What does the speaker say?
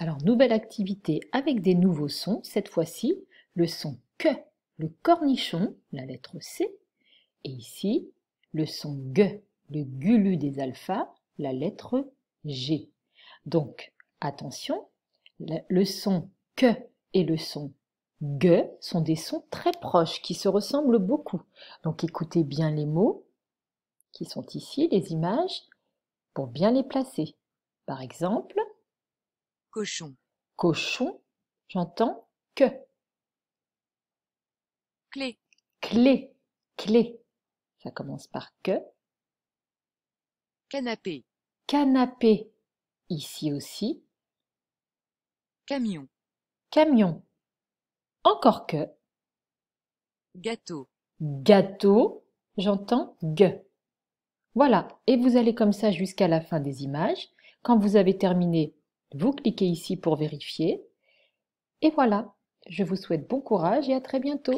Alors, nouvelle activité avec des nouveaux sons, cette fois-ci le son que, le cornichon, la lettre C, et ici le son g, le gulu des alphas, la lettre G. Donc, attention, le son que et le son g sont des sons très proches qui se ressemblent beaucoup. Donc, écoutez bien les mots qui sont ici, les images, pour bien les placer. Par exemple, Cochon. Cochon J'entends que. Clé. Clé. Clé. Ça commence par que. Canapé. Canapé. Ici aussi. Camion. Camion. Encore que. Gâteau. Gâteau. J'entends g. Voilà. Et vous allez comme ça jusqu'à la fin des images. Quand vous avez terminé, vous cliquez ici pour vérifier. Et voilà, je vous souhaite bon courage et à très bientôt.